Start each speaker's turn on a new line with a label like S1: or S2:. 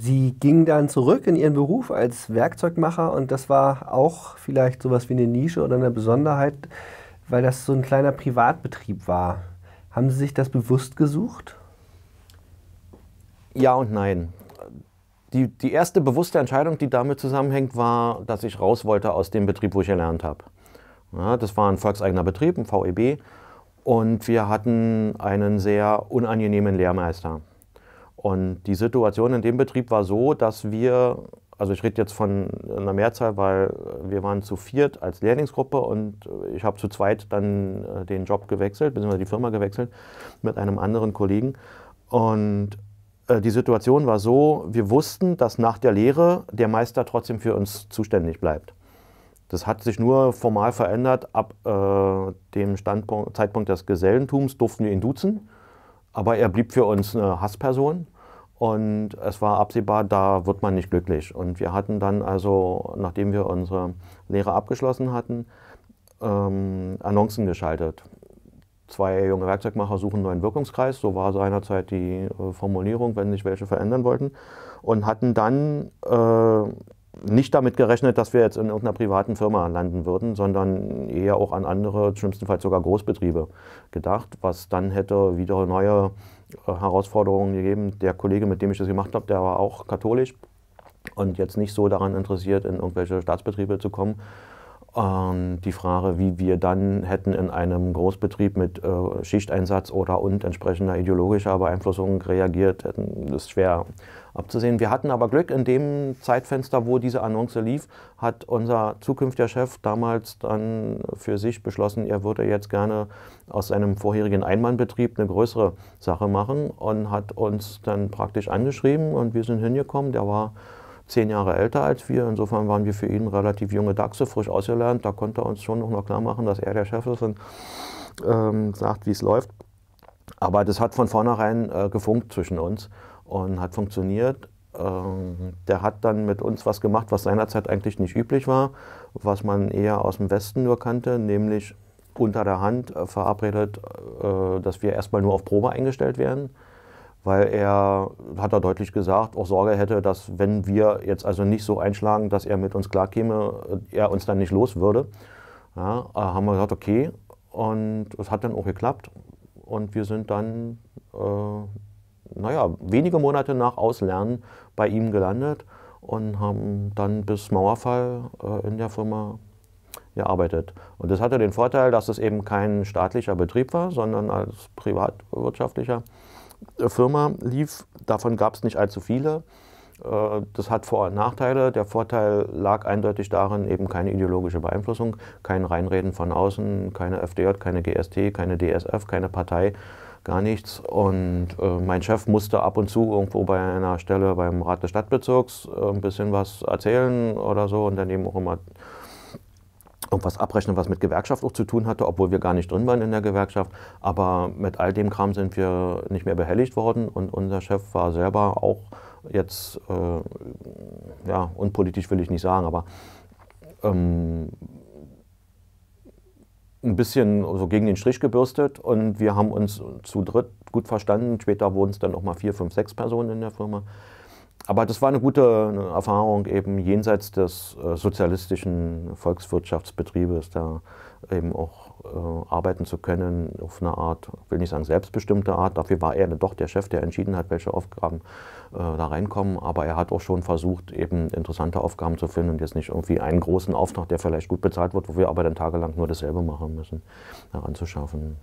S1: Sie ging dann zurück in ihren Beruf als Werkzeugmacher und das war auch vielleicht sowas wie eine Nische oder eine Besonderheit, weil das so ein kleiner Privatbetrieb war. Haben Sie sich das bewusst gesucht? Ja und nein. Die, die erste bewusste Entscheidung, die damit zusammenhängt, war, dass ich raus wollte aus dem Betrieb, wo ich gelernt habe. Ja, das war ein volkseigener Betrieb, ein VEB, und wir hatten einen sehr unangenehmen Lehrmeister. Und die Situation in dem Betrieb war so, dass wir, also ich rede jetzt von einer Mehrzahl, weil wir waren zu viert als Lehrlingsgruppe und ich habe zu zweit dann äh, den Job gewechselt, beziehungsweise die Firma gewechselt mit einem anderen Kollegen. Und äh, die Situation war so, wir wussten, dass nach der Lehre der Meister trotzdem für uns zuständig bleibt. Das hat sich nur formal verändert. Ab äh, dem Standpunkt, Zeitpunkt des Gesellentums durften wir ihn duzen. Aber er blieb für uns eine Hassperson. Und es war absehbar, da wird man nicht glücklich. Und wir hatten dann also, nachdem wir unsere Lehre abgeschlossen hatten, ähm, Annoncen geschaltet. Zwei junge Werkzeugmacher suchen einen neuen Wirkungskreis, so war seinerzeit die äh, Formulierung, wenn sich welche verändern wollten. Und hatten dann äh, nicht damit gerechnet, dass wir jetzt in irgendeiner privaten Firma landen würden, sondern eher auch an andere, schlimmstenfalls sogar Großbetriebe gedacht, was dann hätte wieder neue äh, Herausforderungen gegeben. Der Kollege, mit dem ich das gemacht habe, der war auch katholisch und jetzt nicht so daran interessiert, in irgendwelche Staatsbetriebe zu kommen. Und die Frage, wie wir dann hätten in einem Großbetrieb mit äh, Schichteinsatz oder und entsprechender ideologischer Beeinflussung reagiert hätten, ist schwer abzusehen. Wir hatten aber Glück, in dem Zeitfenster, wo diese Annonce lief, hat unser zukünftiger Chef damals dann für sich beschlossen, er würde jetzt gerne aus seinem vorherigen Einmannbetrieb eine größere Sache machen und hat uns dann praktisch angeschrieben und wir sind hingekommen. Der war zehn Jahre älter als wir. Insofern waren wir für ihn relativ junge Dachse, frisch ausgelernt. Da konnte er uns schon noch klar machen, dass er der Chef ist und ähm, sagt, wie es läuft. Aber das hat von vornherein äh, gefunkt zwischen uns und hat funktioniert. Ähm, der hat dann mit uns was gemacht, was seinerzeit eigentlich nicht üblich war, was man eher aus dem Westen nur kannte, nämlich unter der Hand äh, verabredet, äh, dass wir erstmal nur auf Probe eingestellt werden weil er, hat er deutlich gesagt, auch Sorge hätte, dass wenn wir jetzt also nicht so einschlagen, dass er mit uns klarkäme, äh, er uns dann nicht los würde. Ja, äh, haben wir gesagt, okay. Und es hat dann auch geklappt. Und wir sind dann, äh, naja, wenige Monate nach Auslernen bei ihm gelandet und haben dann bis Mauerfall äh, in der Firma gearbeitet. Und das hatte den Vorteil, dass es eben kein staatlicher Betrieb war, sondern als privatwirtschaftlicher. Firma lief. Davon gab es nicht allzu viele. Äh, das hat Vor- und Nachteile. Der Vorteil lag eindeutig darin, eben keine ideologische Beeinflussung, kein Reinreden von außen, keine FDJ, keine GST, keine DSF, keine Partei, gar nichts. Und äh, mein Chef musste ab und zu irgendwo bei einer Stelle beim Rat des Stadtbezirks äh, ein bisschen was erzählen oder so und dann eben auch immer irgendwas abrechnen, was mit Gewerkschaft auch zu tun hatte, obwohl wir gar nicht drin waren in der Gewerkschaft. Aber mit all dem Kram sind wir nicht mehr behelligt worden und unser Chef war selber auch jetzt, äh, ja, unpolitisch will ich nicht sagen, aber ähm, ein bisschen so gegen den Strich gebürstet und wir haben uns zu dritt gut verstanden. Später wurden es dann auch mal vier, fünf, sechs Personen in der Firma. Aber das war eine gute Erfahrung eben jenseits des äh, sozialistischen Volkswirtschaftsbetriebes, da eben auch äh, arbeiten zu können auf eine Art, will nicht sagen selbstbestimmte Art. Dafür war er doch der Chef, der entschieden hat, welche Aufgaben äh, da reinkommen. Aber er hat auch schon versucht, eben interessante Aufgaben zu finden und jetzt nicht irgendwie einen großen Auftrag, der vielleicht gut bezahlt wird, wo wir aber dann tagelang nur dasselbe machen müssen, heranzuschaffen.